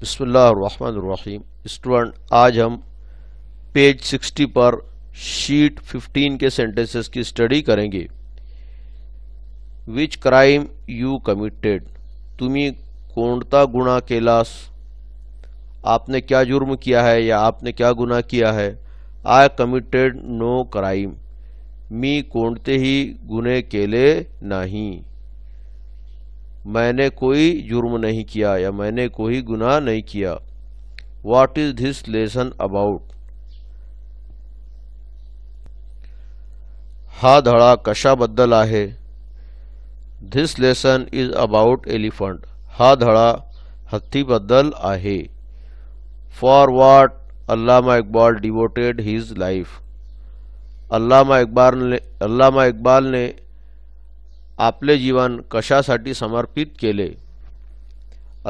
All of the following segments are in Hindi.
बिस्मिल्लाहमानीम स्टूडेंट आज हम पेज 60 पर शीट 15 के सेंटेंसेस की स्टडी करेंगे विच क्राइम यू कमिटेड तुम्हें कोणता गुना केलास आपने क्या जुर्म किया है या आपने क्या गुना किया है आई कमिटेड नो क्राइम मी ही गुने केले नाही मैंने कोई जुर्म नहीं किया या मैंने कोई गुनाह नहीं किया what is this lesson about हा धडा कशाबद्दल है this lesson is about elephant हा धडा हत्तीबद्दल आहे for what Allama Iqbal devoted his life Allama Iqbal ने अल्लामा इकबाल ने आपले जीवन सा समर्पित केले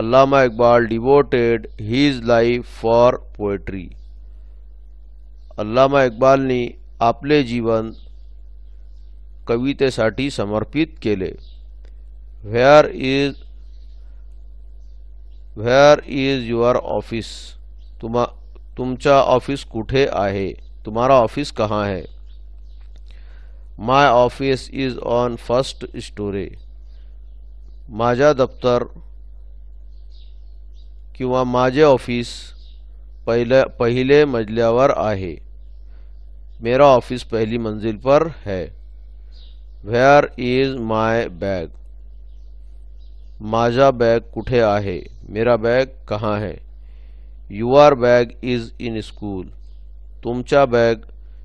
Allama Iqbal devoted his life for poetry Allama ने आपले जीवन कविते समर्पित केले where is where is your office तुम्हारा ऑफिस कुठे आहे तुम्हारा ऑफिस कहाँ है my office is on first storey मजा दफ्तर किंवा माझे ऑफिस पहले पहिले मजल्यावर आहे मेरा ऑफिस पहली मंजिल पर है व्हेअर इज माय बैग माझा बैग कुठे आहे मेरा बैग कहाँ है your bag is in school तुमचा बैग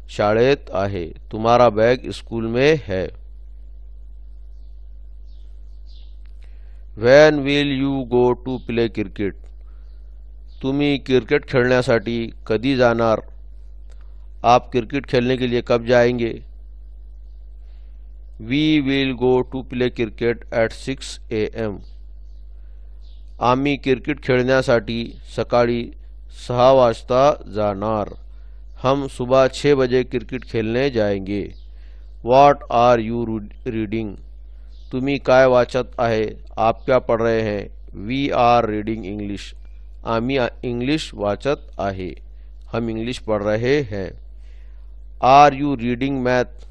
शात आहे तुम्हारा बैग स्कूल में है when will you go to play cricket तुम्हें क्रिकेट खेळण्यासाठी कभी जानार? आप क्रिकेट खेलने के लिए कब जाएंगे we will go to play cricket at six A M आम्मी क्रिकेट खेळण्यासाठी सका सहा जा जाणार हम सुबह छः बजे क्रिकेट खेलने जाएंगे वॉट आर यू रीडिंग तुम्हें काय वाचत आहे आप क्या पढ़ रहे हैं वी आर रीडिंग इंग्लिश आम्मी इंग्लिश वाचत आहे हम इंग्लिश पढ़ रहे हैं आर यू रीडिंग मैथ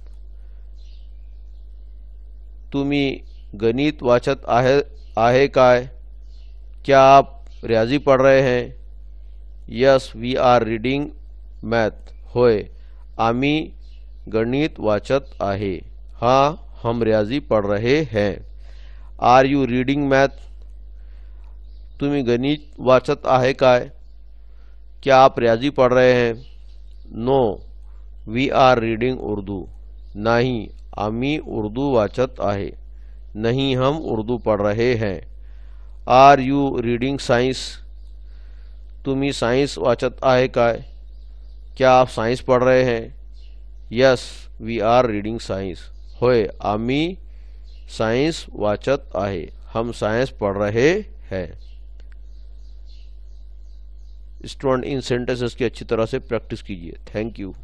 तुम्ही गणित वाचत आहे आहे काय क्या आप रियाजी पढ़ रहे हैं yes we are reading math होय आमी गणित वाचत आहे हा हम रियाजी पढ़ रहे हैं आर यू रीडिंग मैथ तुम्हें गणित वाचत आहे काय क्या आप रियाजी पढ़ रहे हैं no we are reading Urdu नाही आमी उर्दू वाचत आहे नहीं हम उर्दू पढ़ रहे हैं आर यू रीडिंग साइंस तुम्हें साइंस वाचत आहे काय क्या आप साइंस पढ़ रहे हैं yes we are reading science होए आमी साइंस वाचत आहे हम साइंस पढ़ रहे हैं स्टूडेंट इन सेंटेंसेस की अच्छी तरह से प्रैक्टिस कीजिए थैंक यू